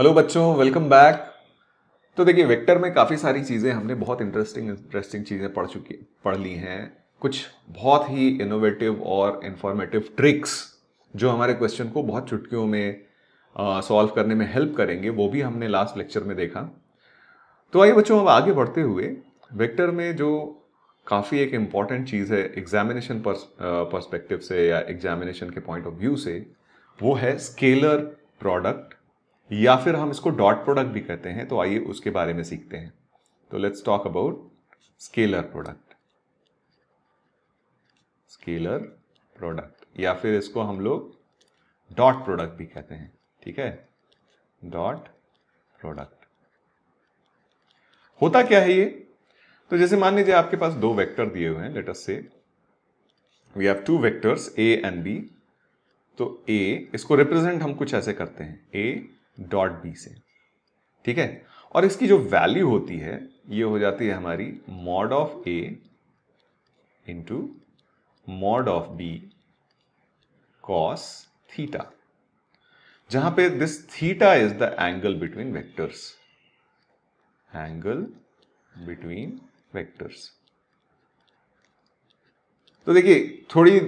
Hello बच्चों welcome back तो देखिए वेक्टर में काफ़ी सारी चीज़ें हमने बहुत इंटरेस्टिंग इंटरेस्टिंग चीज़ें पढ़ चुकी पढ़ ली हैं कुछ बहुत ही इनोवेटिव और इन्फॉर्मेटिव ट्रिक्स जो हमारे क्वेश्चन को बहुत चुटकियों में सॉल्व करने में हेल्प करेंगे वो भी हमने लास्ट लेक्चर में देखा तो आइए बच्चों अब आगे बढ़ते हुए वेक्टर में जो काफ़ी एक इम्पॉर्टेंट चीज़ है एग्जामिनेशन पर्सपेक्टिव से या एग्जामिनेशन के पॉइंट ऑफ व्यू से वो है स्केलर प्रोडक्ट या फिर हम इसको डॉट प्रोडक्ट भी कहते हैं तो आइए उसके बारे में सीखते हैं तो let's talk about scalar product scalar product या फिर इसको हम लोग डॉट प्रोडक्ट भी कहते हैं ठीक है डॉट प्रोडक्ट होता क्या है ये तो जैसे मान लीजिए आपके पास दो वेक्टर दिए हुए हैं let us say we have two vectors A and B तो ए इसको रिप्रेजेंट हम कुछ ऐसे करते हैं ए डॉट बी से ठीक है और इसकी जो वैल्यू होती है ये हो जाती है हमारी mod of A into mod of B cos theta जहां पे this theta is the angle between vectors angle between vectors तो देखिए थोड़ी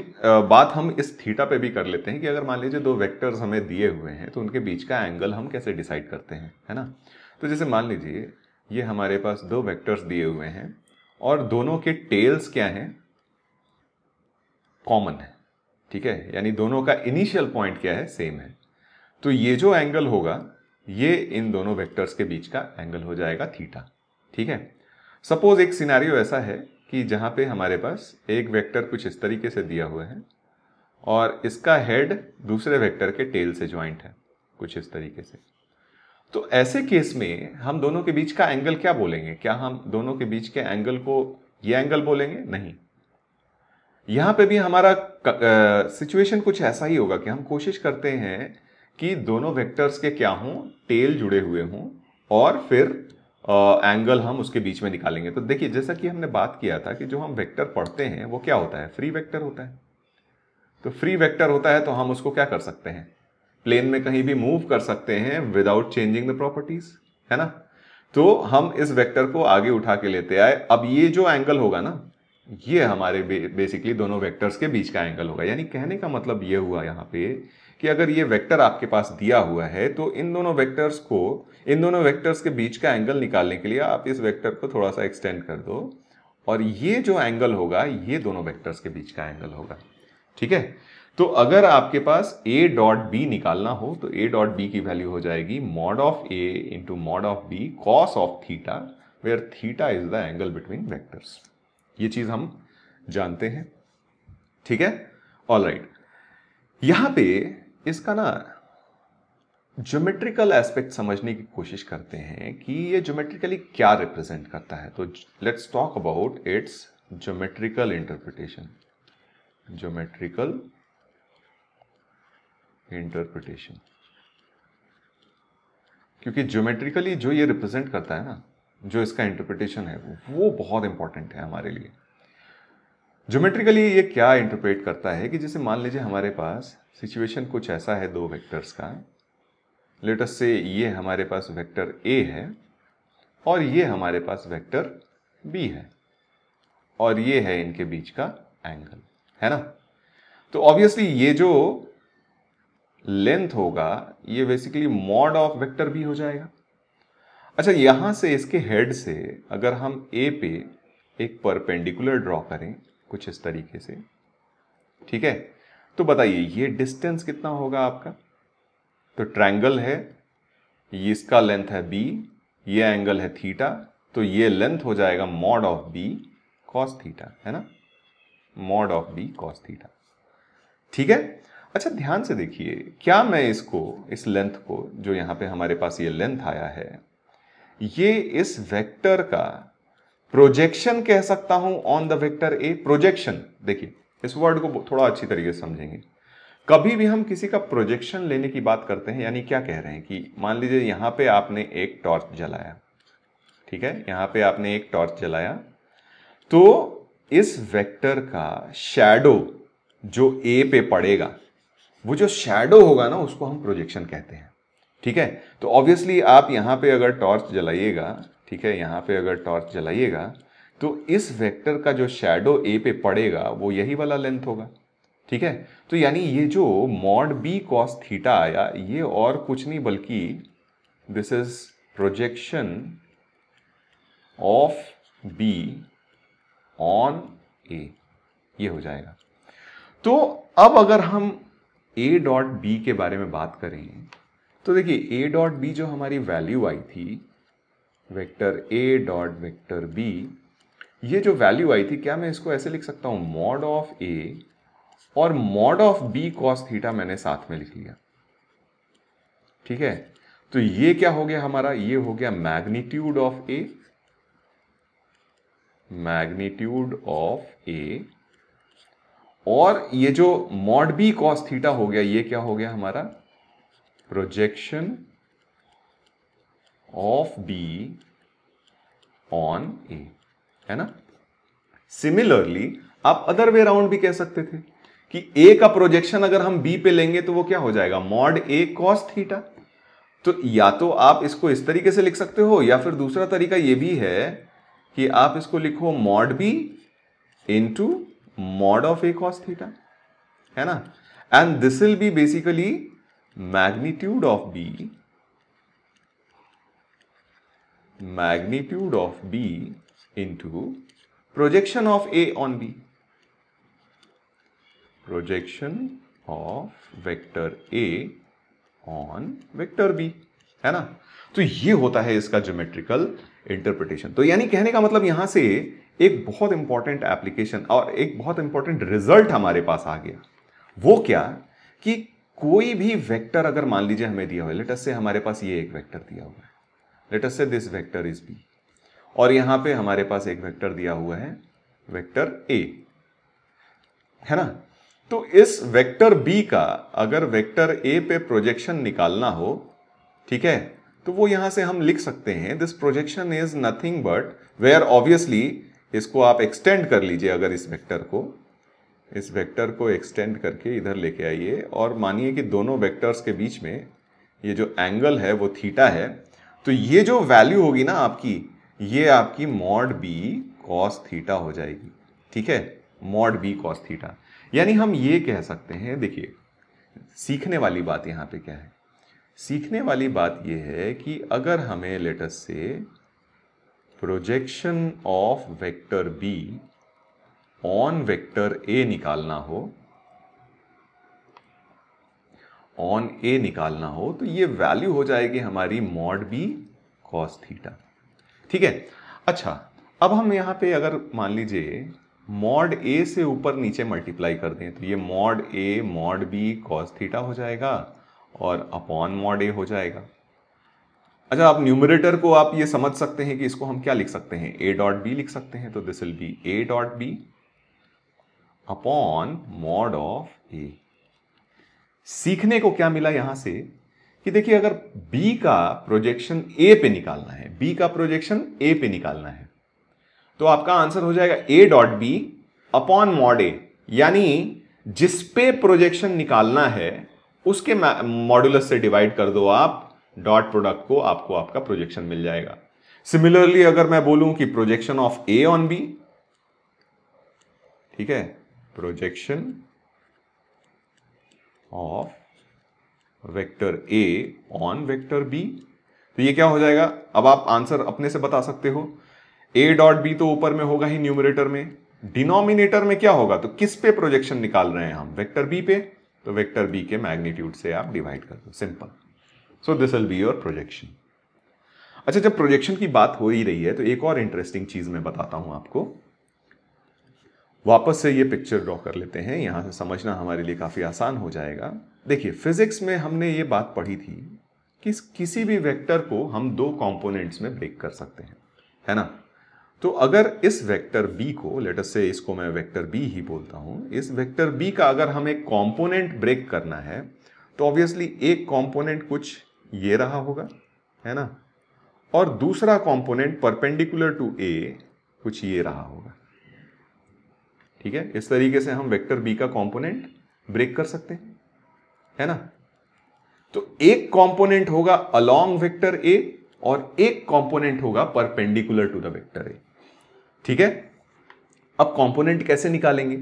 बात हम इस थीटा पे भी कर लेते हैं कि अगर मान लीजिए दो वेक्टर्स हमें दिए हुए हैं तो उनके बीच का एंगल हम कैसे डिसाइड करते हैं है ना तो जैसे मान लीजिए ये हमारे पास दो वेक्टर्स दिए हुए हैं और दोनों के टेल्स क्या हैं कॉमन है ठीक है यानी दोनों का इनिशियल पॉइंट क्या है सेम है तो ये जो एंगल होगा ये इन दोनों वेक्टर्स के बीच का एंगल हो जाएगा थीटा ठीक है सपोज एक सिनारियो ऐसा है कि जहाँ पे हमारे पास एक वेक्टर कुछ इस तरीके से दिया हुआ है और इसका हेड दूसरे वेक्टर के टेल से ज्वाइंट है कुछ इस तरीके से तो ऐसे केस में हम दोनों के बीच का एंगल क्या बोलेंगे क्या हम दोनों के बीच के एंगल को ये एंगल बोलेंगे नहीं यहां पे भी हमारा सिचुएशन कुछ ऐसा ही होगा कि हम कोशिश करते हैं कि दोनों वेक्टर्स के क्या हों टेल जुड़े हुए हों और फिर एंगल uh, हम उसके बीच में निकालेंगे तो देखिए जैसा कि हमने बात किया था कि जो हम वेक्टर पढ़ते हैं वो क्या होता है फ्री वेक्टर होता है तो फ्री वेक्टर होता है तो हम उसको क्या कर सकते हैं प्लेन में कहीं भी मूव कर सकते हैं विदाउट चेंजिंग द प्रॉपर्टीज है ना तो हम इस वेक्टर को आगे उठा के लेते आए अब ये जो एंगल होगा ना ये हमारे बे, बेसिकली दोनों वेक्टर्स के बीच का एंगल होगा यानी कहने का मतलब ये हुआ यहाँ पे कि अगर ये वेक्टर आपके पास दिया हुआ है तो इन दोनों वेक्टर्स को इन दोनों वेक्टर्स के बीच का एंगल निकालने के लिए आप इस वेक्टर को थोड़ा सा एक्सटेंड कर दो और ये जो एंगल होगा ये दोनों वेक्टर्स के बीच का एंगल होगा ठीक है तो अगर आपके पास ए डॉट बी निकालना हो तो ए डॉट बी की वैल्यू हो जाएगी mod of A into mod of B cos of theta where theta is the angle between vectors ये चीज हम जानते हैं ठीक है ऑल राइट right. यहां पे इसका ना ज्योमेट्रिकल एस्पेक्ट समझने की कोशिश करते हैं कि ये ज्योमेट्रिकली क्या रिप्रेजेंट करता है तो let's talk about its geometrical interpretation geometrical interpretation क्योंकि ज्योमेट्रिकली जो ये रिप्रेजेंट करता है ना जो इसका इंटरप्रिटेशन है वो बहुत इंपॉर्टेंट है हमारे लिए ज्योमेट्रिकली ये क्या इंटरप्रेट करता है कि जैसे मान लीजिए हमारे पास सिचुएशन कुछ ऐसा है दो वेक्टर्स का लेटस से ये हमारे पास वेक्टर ए है और ये हमारे पास वेक्टर बी है और ये है इनके बीच का एंगल है ना तो ऑब्वियसली ये जो लेंथ होगा ये बेसिकली मॉड ऑफ वेक्टर भी हो जाएगा अच्छा यहां से इसके हेड से अगर हम ए पे एक परपेंडिकुलर ड्रॉ करें कुछ इस तरीके से ठीक है तो बताइए ये डिस्टेंस कितना होगा आपका तो ट्रायंगल है ये इसका लेंथ है बी ये एंगल है थीटा तो ये लेंथ हो जाएगा mod of B cos theta है ना mod of B cos theta ठीक है अच्छा ध्यान से देखिए क्या मैं इसको इस लेंथ को जो यहां पे हमारे पास ये लेंथ आया है ये इस वेक्टर का प्रोजेक्शन कह सकता हूं on the vector A projection देखिए इस वर्ड को थोड़ा अच्छी तरीके से समझेंगे कभी भी हम किसी का प्रोजेक्शन लेने की बात करते हैं यानी क्या कह रहे हैं कि मान लीजिए यहां पे आपने एक टॉर्च जलाया ठीक है यहां पे आपने एक टॉर्च जलाया तो इस वेक्टर का शैडो जो ए पे पड़ेगा वो जो शैडो होगा ना उसको हम प्रोजेक्शन कहते हैं ठीक है तो ऑब्वियसली आप यहां पे अगर टॉर्च जलाइएगा ठीक है यहाँ पे अगर टॉर्च जलाइएगा तो इस वेक्टर का जो शेडो ए पे पड़ेगा वो यही वाला लेंथ होगा ठीक है तो यानी ये जो मॉड बी कॉस थीटा आया ये और कुछ नहीं बल्कि this is projection of B on A ये हो जाएगा तो अब अगर हम ए डॉट बी के बारे में बात करें तो देखिए ए डॉट बी जो हमारी वैल्यू आई थी vector A dot vector B ये जो वैल्यू आई थी क्या मैं इसको ऐसे लिख सकता हूं मॉड ऑफ ए और mod of B cos theta मैंने साथ में लिख लिया ठीक है तो ये क्या हो गया हमारा ये हो गया magnitude of A magnitude of A और ये जो मॉड बी कॉस थीटा हो गया ये क्या हो गया हमारा projection of B on A है ना सिमिलरली आप अदर वे राउंड भी कह सकते थे कि ए का प्रोजेक्शन अगर हम बी पे लेंगे तो वो क्या हो जाएगा मॉड ए कॉस थीटा तो या तो आप इसको इस तरीके से लिख सकते हो या फिर दूसरा तरीका ये भी है कि आप इसको लिखो mod B into mod of A cos theta है ना and this will be basically magnitude of B magnitude of B into projection of A on B. Projection of vector A on vector B है ना तो ये होता है इसका geometrical interpretation तो यानी कहने का मतलब यहां से एक बहुत इंपॉर्टेंट एप्लीकेशन और एक बहुत इंपॉर्टेंट रिजल्ट हमारे पास आ गया वो क्या कि कोई भी वेक्टर अगर मान लीजिए हमें दिया हुआ है लेटस से हमारे पास ये एक वेक्टर दिया हुआ है लेट अस से दिस वेक्टर इज बी और यहां पे हमारे पास एक वेक्टर दिया हुआ है वेक्टर ए है ना तो इस वेक्टर बी का अगर वेक्टर ए पे प्रोजेक्शन निकालना हो ठीक है तो वो यहां से हम लिख सकते हैं this projection is nothing but where obviously इसको आप एक्सटेंड कर लीजिए अगर इस वेक्टर को इस वेक्टर को एक्सटेंड करके इधर लेके आइए और मानिए कि दोनों वेक्टर्स के बीच में ये जो एंगल है वो थीटा है तो ये जो वैल्यू होगी ना आपकी ये आपकी मॉड बी कॉस थीटा हो जाएगी ठीक है मॉड बी कॉस थीटा यानी हम ये कह सकते हैं देखिए सीखने वाली बात यहाँ पे क्या है सीखने वाली बात यह है कि अगर हमें let's say projection of vector B on vector A निकालना हो ऑन ए निकालना हो तो ये वैल्यू हो जाएगी हमारी मॉड बी कॉस थीटा ठीक है अच्छा अब हम यहाँ पे अगर मान लीजिए मॉड ए से ऊपर नीचे मल्टीप्लाई कर दें तो ये mod A mod B cos theta हो जाएगा और अपॉन मॉड ए हो जाएगा अच्छा आप न्यूमरेटर को आप ये समझ सकते हैं कि इसको हम क्या लिख सकते हैं ए डॉट बी लिख सकते हैं तो this will be A dot B upon mod of A सीखने को क्या मिला यहां से कि देखिए अगर B का प्रोजेक्शन A पे निकालना है B का प्रोजेक्शन A पे निकालना है तो आपका आंसर हो जाएगा A dot B upon mod A यानी जिस पे प्रोजेक्शन निकालना है उसके मॉडुलस से डिवाइड कर दो आप डॉट प्रोडक्ट को आपको आपका प्रोजेक्शन मिल जाएगा सिमिलरली अगर मैं बोलूं कि projection of A on B ठीक है projection of vector A on vector B तो ये क्या हो जाएगा अब आप आंसर अपने से बता सकते हो ए डॉट बी तो ऊपर में होगा ही न्यूमिनेटर में डिनोमिनेटर में क्या होगा तो किस पे प्रोजेक्शन निकाल रहे हैं हम वेक्टर बी पे तो वेक्टर बी के मैग्नीट्यूड से आप डिवाइड कर दो simple so this will be your projection अच्छा जब प्रोजेक्शन की बात हो ही रही है तो एक और इंटरेस्टिंग चीज मैं बताता हूं आपको वापस से ये पिक्चर ड्रॉ कर लेते हैं यहाँ से समझना हमारे लिए काफ़ी आसान हो जाएगा देखिए फिजिक्स में हमने ये बात पढ़ी थी कि किसी भी वेक्टर को हम दो कंपोनेंट्स में ब्रेक कर सकते हैं है ना तो अगर इस वेक्टर बी को लेटस से इसको मैं वेक्टर बी ही बोलता हूँ इस वेक्टर बी का अगर हमें कॉम्पोनेंट ब्रेक करना है तो ऑब्वियसली एक कॉम्पोनेंट कुछ ये रहा होगा है ना और दूसरा कॉम्पोनेंट परपेंडिकुलर टू ए कुछ ये रहा होगा ठीक है इस तरीके से हम वेक्टर बी का कंपोनेंट ब्रेक कर सकते हैं है ना तो एक कंपोनेंट होगा अलोंग वेक्टर ए और एक कंपोनेंट होगा perpendicular to the vector A ठीक है अब कंपोनेंट कैसे निकालेंगे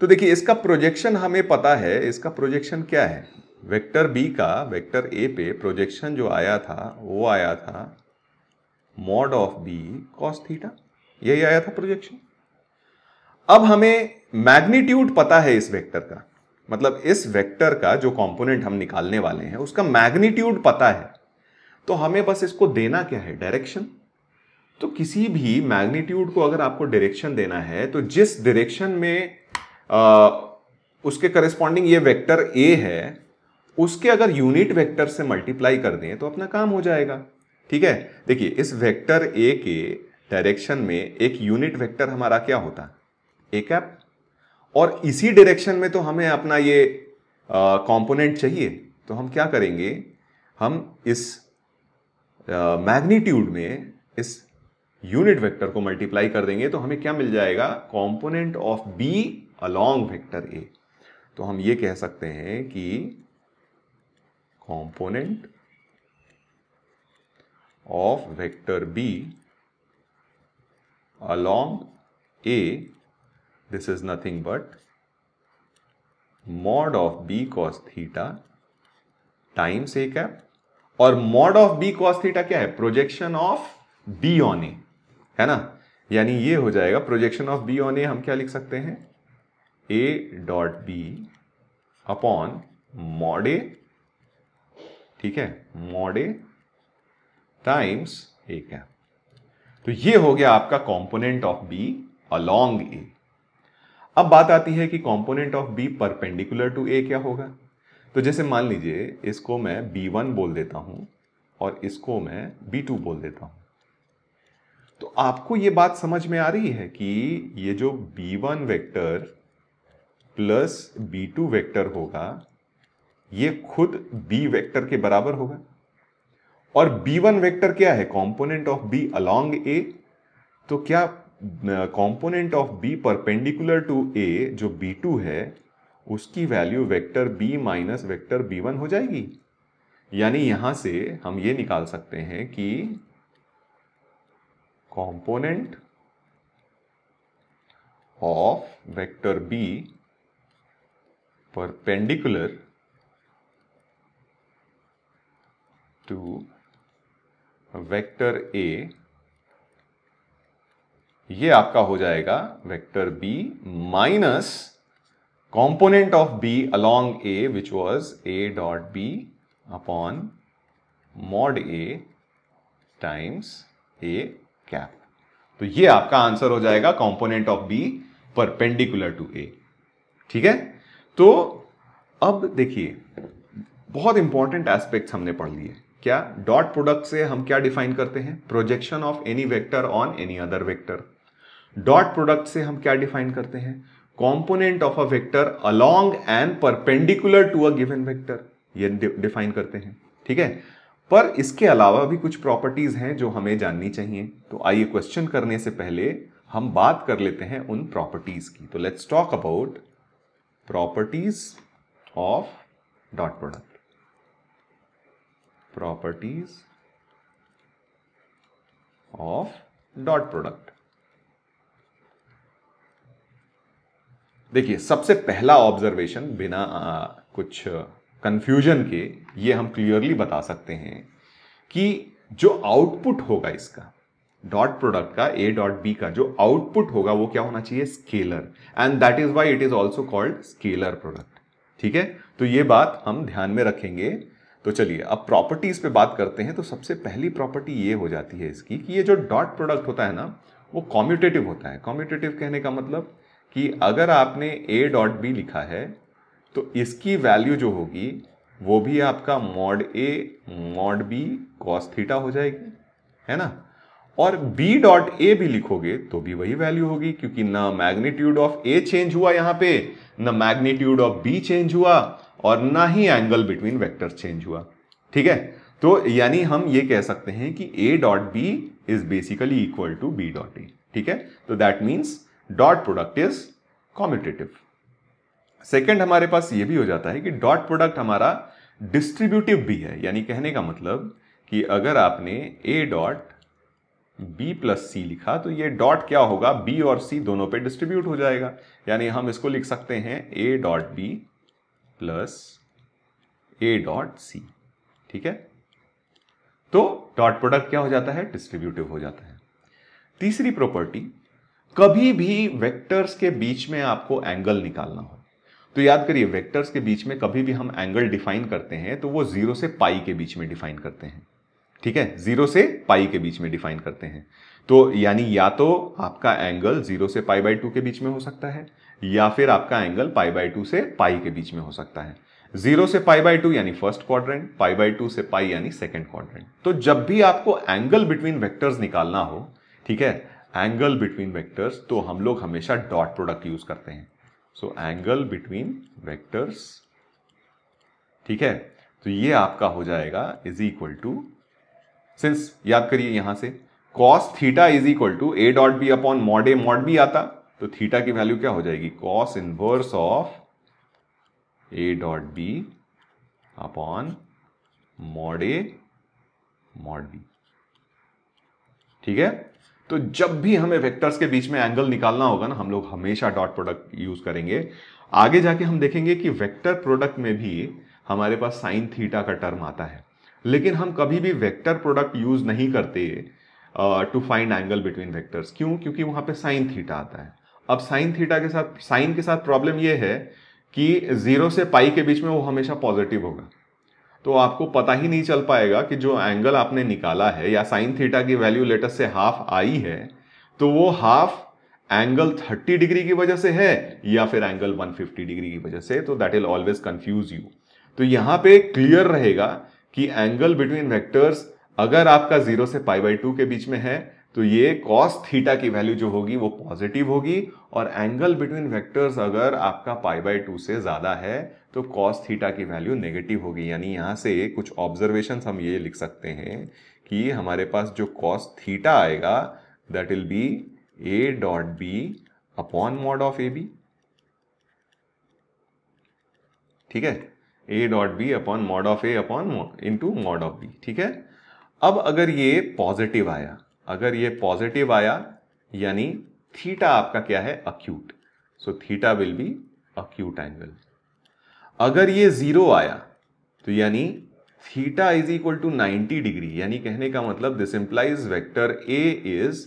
तो देखिए इसका प्रोजेक्शन हमें पता है इसका प्रोजेक्शन क्या है वेक्टर बी का वेक्टर ए पे प्रोजेक्शन जो आया था वो आया था mod of B cos theta यही आया था प्रोजेक्शन अब हमें मैग्नीट्यूड पता है इस वेक्टर का मतलब इस वेक्टर का जो कंपोनेंट हम निकालने वाले हैं उसका मैग्नीट्यूड पता है तो हमें बस इसको देना क्या है डायरेक्शन तो किसी भी मैग्नीट्यूड को अगर आपको डायरेक्शन देना है तो जिस डायरेक्शन में आ, उसके करिस्पॉन्डिंग ये वेक्टर ए है उसके अगर यूनिट वेक्टर से मल्टीप्लाई कर दें तो अपना काम हो जाएगा ठीक है देखिए इस वेक्टर ए के डायरेक्शन में एक यूनिट वेक्टर हमारा क्या होता है ए कैप और इसी डायरेक्शन में तो हमें अपना ये कंपोनेंट चाहिए तो हम क्या करेंगे हम इस मैग्नीट्यूड में इस यूनिट वेक्टर को मल्टीप्लाई कर देंगे तो हमें क्या मिल जाएगा component of B along vector A तो हम ये कह सकते हैं कि component of vector B along A this is nothing but mod of b cos theta times a cap और mod of B cos theta क्या है projection of B on A है ना यानी ये हो जाएगा projection of B on A हम क्या लिख सकते हैं A dot B upon mod a ठीक है mod a times a cap तो ये हो गया आपका component of B along A अब बात आती है कि component of B perpendicular to A क्या होगा तो जैसे मान लीजिए इसको मैं बी वन बोल देता हूं और इसको मैं बी टू बोल देता हूं तो आपको ये बात समझ में आ रही है कि ये जो B one vector plus B two vector होगा ये खुद बी वेक्टर के बराबर होगा और बी वन वेक्टर क्या है component of B along A तो क्या component of B perpendicular to A जो बी टू है उसकी value vector B minus vector B one हो जाएगी यानी यहां से हम ये निकाल सकते हैं कि component of vector B perpendicular to vector A ये आपका हो जाएगा vector B minus component of B along A which was A dot B upon mod A times A cap तो ये आपका आंसर हो जाएगा component of B perpendicular to A ठीक है तो अब देखिए बहुत इंपॉर्टेंट एस्पेक्ट हमने पढ़ लिए क्या डॉट प्रोडक्ट से हम क्या डिफाइन करते हैं projection of any vector on any other vector dot product से हम क्या डिफाइन करते हैं component of a vector along and perpendicular to a given vector ये डिफाइन करते हैं ठीक है पर इसके अलावा भी कुछ प्रॉपर्टीज हैं जो हमें जाननी चाहिए तो आइए क्वेश्चन करने से पहले हम बात कर लेते हैं उन प्रॉपर्टीज की तो let's talk about properties of dot product properties of dot product देखिए सबसे पहला ऑब्जर्वेशन बिना आ, कुछ कंफ्यूजन के ये हम क्लियरली बता सकते हैं कि जो आउटपुट होगा इसका डॉट प्रोडक्ट का ए डॉट बी का जो आउटपुट होगा वो क्या होना चाहिए scalar and that is why it is also called scalar product ठीक है तो ये बात हम ध्यान में रखेंगे तो चलिए अब प्रॉपर्टीज पे बात करते हैं तो सबसे पहली प्रॉपर्टी ये हो जाती है इसकी कि ये जो डॉट प्रोडक्ट होता है ना वो कॉम्यूटेटिव होता है कॉम्यूटेटिव कहने का मतलब कि अगर आपने ए डॉट बी लिखा है तो इसकी वैल्यू जो होगी वो भी आपका mod A mod B cos theta हो जाएगी है ना और बी डॉट ए भी लिखोगे तो भी वही वैल्यू होगी क्योंकि ना मैग्नीट्यूड ऑफ ए चेंज हुआ यहां पे ना मैग्नीट्यूड ऑफ बी चेंज हुआ और ना ही एंगल बिटवीन वेक्टर चेंज हुआ ठीक है तो यानी हम ये कह सकते हैं कि A dot B is basically equal to B dot A ठीक है तो that means dot product is commutative second हमारे पास ये भी हो जाता है कि डॉट प्रोडक्ट हमारा डिस्ट्रीब्यूटिव भी है यानी कहने का मतलब कि अगर आपने A dot B plus C लिखा तो ये डॉट क्या होगा बी और सी दोनों पे डिस्ट्रीब्यूट हो जाएगा यानी हम इसको लिख सकते हैं A dot B plus A dot C ठीक है तो डॉट प्रोडक्ट क्या हो जाता है डिस्ट्रीब्यूटिव हो जाता है तीसरी प्रॉपर्टी कभी भी वेक्टर्स के बीच में आपको एंगल निकालना हो तो याद करिए वेक्टर्स के बीच में कभी भी हम एंगल डिफाइन करते हैं तो वो जीरो से पाई के बीच में डिफाइन करते हैं ठीक है जीरो से पाई के बीच में डिफाइन करते हैं तो यानी या तो आपका एंगल जीरो से पाई बाई टू के बीच में हो सकता है या फिर आपका एंगल पाई बाई टू से पाई के बीच में हो सकता है जीरो से पाई बाई टू यानी first quadrant pi by two से पाई यानी सेकेंड क्वाड्रेंट तो जब भी आपको एंगल बिटवीन वेक्टर्स निकालना हो ठीक है एंगल बिटवीन वेक्टर्स तो हम लोग हमेशा डॉट प्रोडक्ट यूज करते हैं सो एंगल बिटवीन वेक्टर्स ठीक है तो ये आपका हो जाएगा इज इक्वल टू सिंस याद करिए यहां से cos theta is equal to A dot B upon mod A mod B आता तो थीटा की वैल्यू क्या हो जाएगी cos inverse of A dot B upon mod A mod B ठीक है तो जब भी हमें वेक्टर्स के बीच में एंगल निकालना होगा ना हम लोग हमेशा डॉट प्रोडक्ट यूज करेंगे आगे जाके हम देखेंगे कि वेक्टर प्रोडक्ट में भी हमारे पास साइन थीटा का टर्म आता है लेकिन हम कभी भी वेक्टर प्रोडक्ट यूज नहीं करते to find angle between vectors क्यों क्योंकि वहां पे साइन थीटा आता है अब साइन थीटा के साथ साइन के साथ प्रॉब्लम यह है कि जीरो से पाई के बीच में वो हमेशा पॉजिटिव होगा तो आपको पता ही नहीं चल पाएगा कि जो एंगल आपने निकाला है या साइन थीटा की वैल्यू लेटेस्ट से हाफ आई है तो वो हाफ एंगल 30 डिग्री की वजह से है या फिर एंगल 150 डिग्री की वजह से तो that will always confuse you तो यहां पे क्लियर रहेगा कि एंगल बिटवीन वेक्टर्स अगर आपका जीरो से पाई बाई टू के बीच में है तो ये कॉस थीटा की वैल्यू जो होगी वो पॉजिटिव होगी और एंगल बिटवीन वेक्टर्स अगर आपका पाई बाई टू से ज्यादा है तो कॉस थीटा की वैल्यू नेगेटिव होगी यानी यहाँ से कुछ ऑब्जर्वेशन हम ये लिख सकते हैं कि हमारे पास जो कॉस थीटा आएगा that will be A dot B upon mod of A B ठीक है A dot B upon mod of A upon into mod of B ठीक है अब अगर ये पॉजिटिव आया अगर ये पॉजिटिव आया यानी थीटा आपका क्या है acute so theta will be acute angle अगर ये जीरो आया तो यानी theta is equal to 90 degree यानी कहने का मतलब this implies vector A is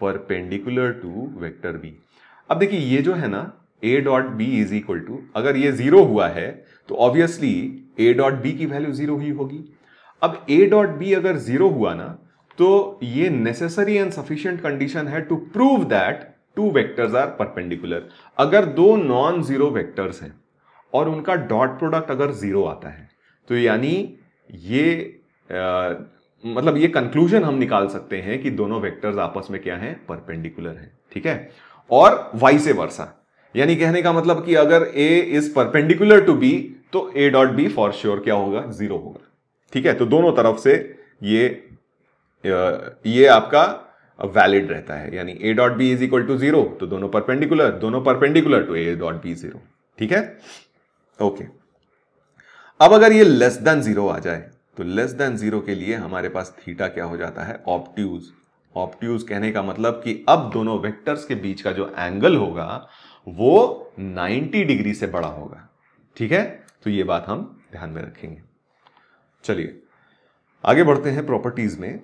perpendicular to vector B अब देखिए ये जो है ना A dot B is equal to अगर ये जीरो हुआ है तो ऑब्वियसली ए डॉट बी की वैल्यू जीरो ही होगी अब ए डॉट बी अगर जीरो हुआ ना तो ये नेसेसरी एंड सफिशियंट कंडीशन है to prove that two vectors are perpendicular अगर दो नॉन जीरो वेक्टर्स हैं और उनका डॉट प्रोडक्ट अगर ज़ीरो आता है तो यानी ये आ, मतलब ये कंक्लूजन हम निकाल सकते हैं कि दोनों वेक्टर्स आपस में क्या हैं परपेंडिकुलर हैं ठीक है और वाई से वर्षा यानी कहने का मतलब कि अगर A is perpendicular to B तो A dot B for sure क्या होगा जीरो होगा ठीक है तो दोनों तरफ से ये ये आपका वैलिड रहता है यानी A dot B is equal to zero तो दोनों परपेंडिकुलर दोनों perpendicular to A dot B zero ठीक है ओके अब अगर ये लेस देन जीरो आ जाए तो लेस देन जीरो के लिए हमारे पास थीटा क्या हो जाता है ऑप्ट्यूज ऑप्ट्यूज कहने का मतलब कि अब दोनों वेक्टर्स के बीच का जो एंगल होगा वो 90 डिग्री से बड़ा होगा ठीक है तो ये बात हम ध्यान में रखेंगे चलिए आगे बढ़ते हैं प्रॉपर्टीज में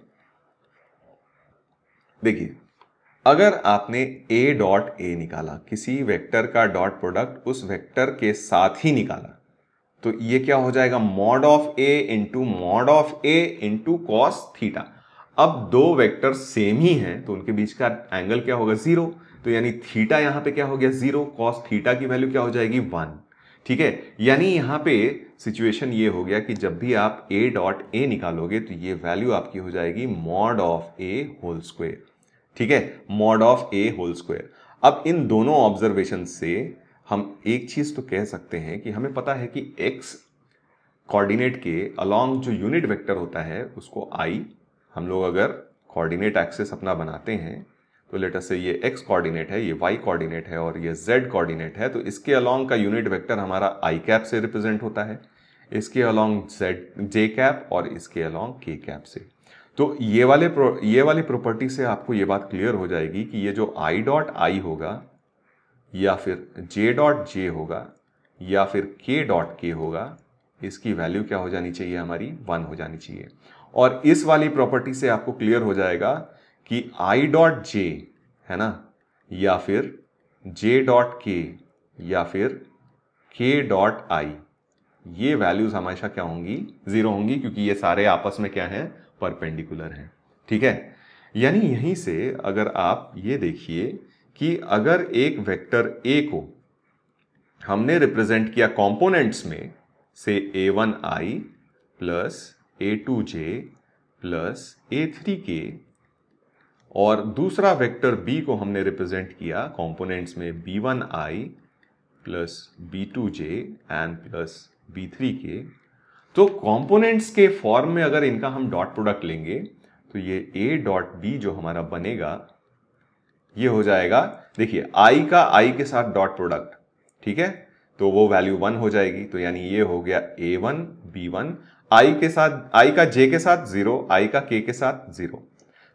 देखिए अगर आपने ए डॉट ए निकाला किसी वेक्टर का डॉट प्रोडक्ट उस वेक्टर के साथ ही निकाला तो ये क्या हो जाएगा mod of A into mod of A into cos theta अब दो वेक्टर सेम ही हैं तो उनके बीच का एंगल क्या होगा जीरो तो यानी थीटा यहाँ पे क्या हो गया जीरो कॉस थीटा की वैल्यू क्या हो जाएगी वन ठीक है यानी यहां पे सिचुएशन ये हो गया कि जब भी आप ए डॉट ए निकालोगे तो ये वैल्यू आपकी हो जाएगी mod of A whole square ठीक है mod of A whole square अब इन दोनों ऑब्जर्वेशन से हम एक चीज तो कह सकते हैं कि हमें पता है कि एक्स कोऑर्डिनेट के अलोंग जो यूनिट वेक्टर होता है उसको आई हम लोग अगर कोऑर्डिनेट एक्सेस अपना बनाते हैं तो लेटर से ये एक्स कोऑर्डिनेट है ये वाई कोऑर्डिनेट है और ये जेड कोऑर्डिनेट है तो इसके अलोंग का यूनिट वेक्टर हमारा आई कैप से रिप्रेजेंट होता है इसके अलोंग जेड जे कैप और इसके अलोंग के कैप से तो ये वाले ये वाली प्रॉपर्टी से आपको ये बात क्लियर हो जाएगी कि ये जो आई डॉट आई होगा या फिर जे डॉट जे होगा या फिर के डॉट के होगा इसकी वैल्यू क्या हो जानी चाहिए हमारी वन हो जानी चाहिए और इस वाली प्रॉपर्टी से आपको क्लियर हो जाएगा कि आई डॉट जे है ना या फिर जे डॉट के या फिर के डॉट आई ये वैल्यूज़ हमेशा क्या होंगी ज़ीरो होंगी क्योंकि ये सारे आपस में क्या हैं परपेंडिकुलर हैं ठीक है यानी यहीं से अगर आप ये देखिए कि अगर एक वेक्टर ए को हमने रिप्रेजेंट किया कंपोनेंट्स में से A one I plus A two J plus A three K और दूसरा वेक्टर बी को हमने रिप्रेजेंट किया कंपोनेंट्स में B one I plus B two J and plus B three K तो कंपोनेंट्स के फॉर्म में अगर इनका हम डॉट प्रोडक्ट लेंगे तो ये ए डॉट बी जो हमारा बनेगा ये हो जाएगा देखिए आई का आई के साथ डॉट प्रोडक्ट ठीक है तो वो वैल्यू वन हो जाएगी तो यानी ये हो गया A one B one I के साथ आई का जे के साथ जीरो आई का के के साथ जीरो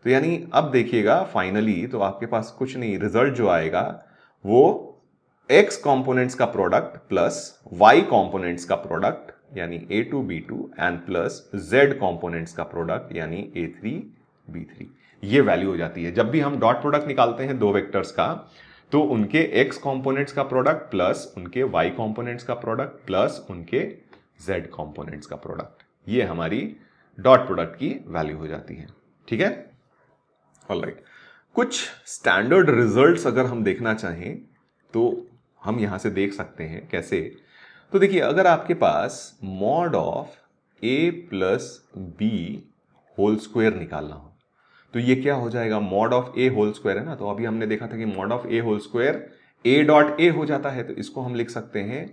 तो यानी अब देखिएगा फाइनली तो आपके पास कुछ नहीं रिजल्ट जो आएगा वो एक्स कंपोनेंट्स का प्रोडक्ट प्लस वाई कंपोनेंट्स का प्रोडक्ट यानी A two B two and plus Z components का प्रोडक्ट यानी ए थ्री बी थ्री ये वैल्यू हो जाती है जब भी हम डॉट प्रोडक्ट निकालते हैं दो वेक्टर्स का तो उनके एक्स कॉम्पोनेंट्स का प्रोडक्ट प्लस उनके वाई कॉम्पोनेंट्स का प्रोडक्ट प्लस उनके जेड कॉम्पोनेंट्स का प्रोडक्ट ये हमारी डॉट प्रोडक्ट की वैल्यू हो जाती है ठीक है ऑल राइट कुछ स्टैंडर्ड रिजल्ट्स अगर हम देखना चाहें तो हम यहां से देख सकते हैं कैसे तो देखिए अगर आपके पास mod of A plus B whole square निकालना हो तो ये क्या हो जाएगा mod of A whole square है ना तो अभी हमने देखा था कि mod of A whole square A dot A हो जाता है तो इसको हम लिख सकते हैं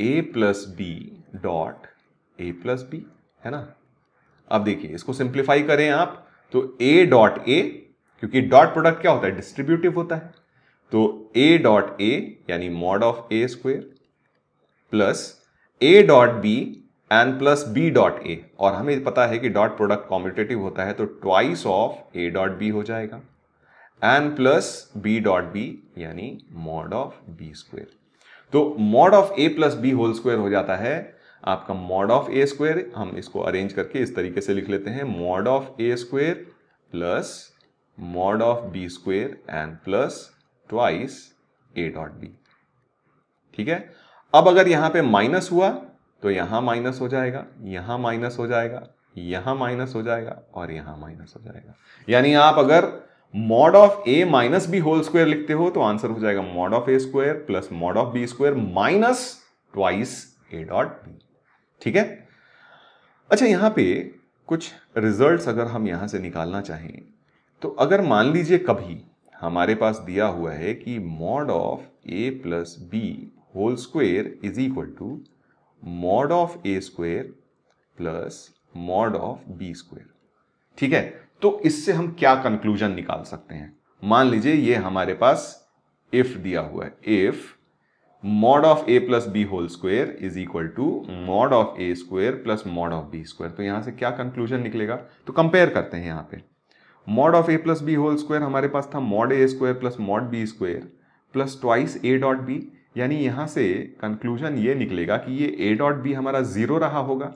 A plus B dot A plus B है ना अब देखिए इसको सिंप्लीफाई करें आप तो ए डॉट ए क्योंकि डॉट प्रोडक्ट क्या होता है डिस्ट्रीब्यूटिव होता है तो ए डॉट ए यानी mod of A square plus A dot B and plus B dot A और हमें पता है कि डॉट प्रोडक्ट कॉम्पिटेटिव होता है तो twice of A dot B हो जाएगा and plus B dot B यानी मॉड ऑफ बी स्क्वेयर तो mod of A plus B whole square हो जाता है आपका मॉड ऑफ ए स्क्वायर हम इसको अरेंज करके इस तरीके से लिख लेते हैं mod of A square plus mod of B square and plus twice A dot B ठीक है अब अगर यहां पे माइनस हुआ तो यहां माइनस हो जाएगा यहां माइनस हो जाएगा यहां माइनस हो जाएगा और यहां माइनस हो जाएगा यानी आप अगर mod of A minus B whole square लिखते हो तो आंसर हो जाएगा mod of A square plus mod of B square minus twice A dot B ठीक है अच्छा यहां पे कुछ रिजल्ट्स अगर हम यहां से निकालना चाहें तो अगर मान लीजिए कभी हमारे पास दिया हुआ है कि mod of A plus B whole square is equal to mod of A square plus mod of B square ठीक है तो इससे हम क्या कंक्लूजन निकाल सकते हैं मान लीजिए ये हमारे पास इफ दिया हुआ है if mod of A plus B whole square is equal to mod of A square plus mod of B square तो यहां से क्या कंक्लूजन निकलेगा तो कंपेयर करते हैं यहां पे mod of A plus B whole square हमारे पास था mod A square plus mod B square plus twice A dot B यानी यहाँ से कंक्लूजन ये निकलेगा कि ये ए डॉट बी हमारा ज़ीरो रहा होगा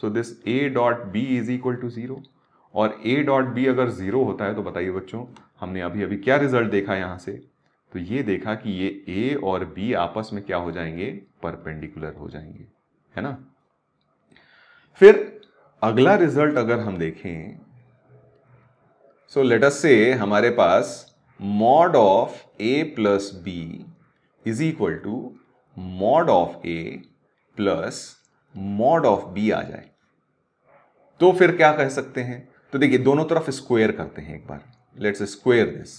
so this A dot B is equal to zero और ए डॉट बी अगर ज़ीरो होता है तो बताइए बच्चों हमने अभी अभी क्या रिजल्ट देखा यहाँ से तो ये देखा कि ये ए और बी आपस में क्या हो जाएंगे परपेंडिकुलर हो जाएंगे है ना फिर अगला रिजल्ट अगर हम देखें सो लेटस से हमारे पास mod of A plus B is equal to mod of A plus mod of B आ जाए तो फिर क्या कह सकते हैं तो देखिए दोनों तरफ स्क्वेयर करते हैं एक बार लेट्स स्क्वेयर दिस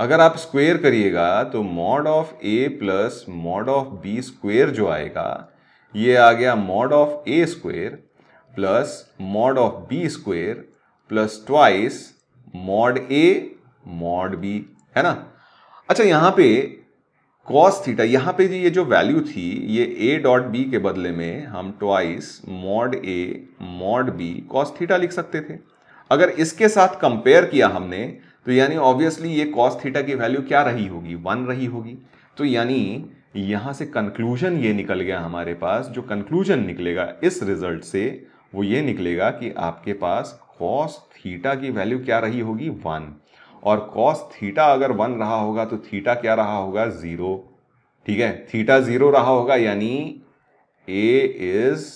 अगर आप स्क्वेयर करिएगा तो mod of A plus mod of B square जो आएगा ये आ गया mod of A square plus mod of B square plus twice mod A mod B है ना अच्छा यहां पे कॉस थीटा यहाँ पे ये जो वैल्यू थी ये ए डॉट बी के बदले में हम twice mod A mod B cos theta लिख सकते थे अगर इसके साथ कंपेयर किया हमने तो यानी ऑब्वियसली ये कॉस थीटा की वैल्यू क्या रही होगी वन रही होगी तो यानी यहाँ से कंक्लूजन ये निकल गया हमारे पास जो कंक्लूजन निकलेगा इस रिजल्ट से वो ये निकलेगा कि आपके पास कॉस थीटा की वैल्यू क्या रही होगी वन और कॉस थीटा अगर वन रहा होगा तो थीटा क्या रहा होगा ज़ीरो ठीक है थीटा ज़ीरो रहा होगा यानी A is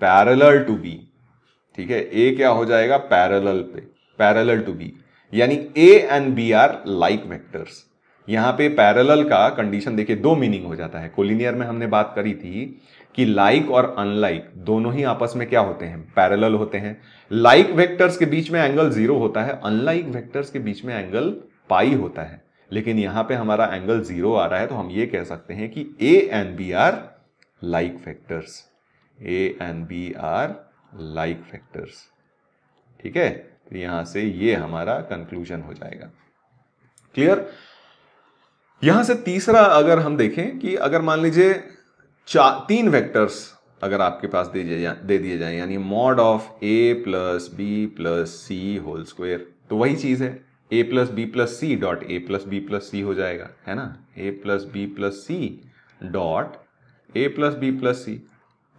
parallel to B ठीक है ए क्या हो जाएगा पैरेलल पे पैरेलल टू बी यानी A and B are like vectors यहां पे पैरेलल का कंडीशन देखिए दो मीनिंग हो जाता है कोलिनियर में हमने बात करी थी कि लाइक और अनलाइक दोनों ही आपस में क्या होते हैं पैरेलल होते हैं लाइक वेक्टर्स के बीच में एंगल जीरो होता है अनलाइक वेक्टर्स के बीच में एंगल पाई होता है लेकिन यहां पे हमारा एंगल जीरो आ रहा है तो हम ये कह सकते हैं कि A and B are like vectors A and B are like vectors ठीक है तो यहां से ये हमारा कंक्लूजन हो जाएगा क्लियर यहां से तीसरा अगर हम देखें कि अगर मान लीजिए चार तीन वेक्टर्स अगर आपके पास दे दिए दे दिए जाए यानी mod of A plus B plus C whole square तो वही चीज़ है A plus B plus C dot A plus B plus C हो जाएगा है ना A plus B plus C dot A plus B plus C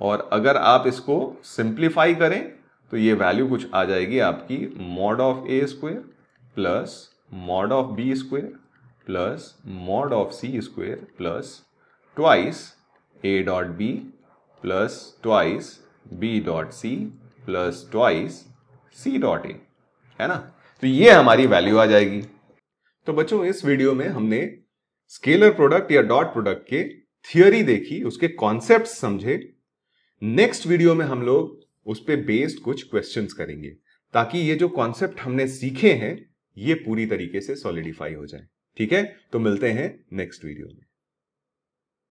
और अगर आप इसको सिंप्लीफाई करें तो ये वैल्यू कुछ आ जाएगी आपकी mod of A square plus mod of B square plus mod of C square plus twice A dot B plus twice B dot C plus twice C dot A है ना तो ये हमारी वैल्यू आ जाएगी तो बच्चों इस वीडियो में हमने स्केलर प्रोडक्ट या डॉट प्रोडक्ट के थियोरी देखी उसके कॉन्सेप्ट समझे नेक्स्ट वीडियो में हम लोग उस पर बेस्ड कुछ क्वेश्चन करेंगे ताकि ये जो कॉन्सेप्ट हमने सीखे हैं ये पूरी तरीके से सॉलिडिफाई हो जाए ठीक है तो मिलते हैं नेक्स्ट वीडियो में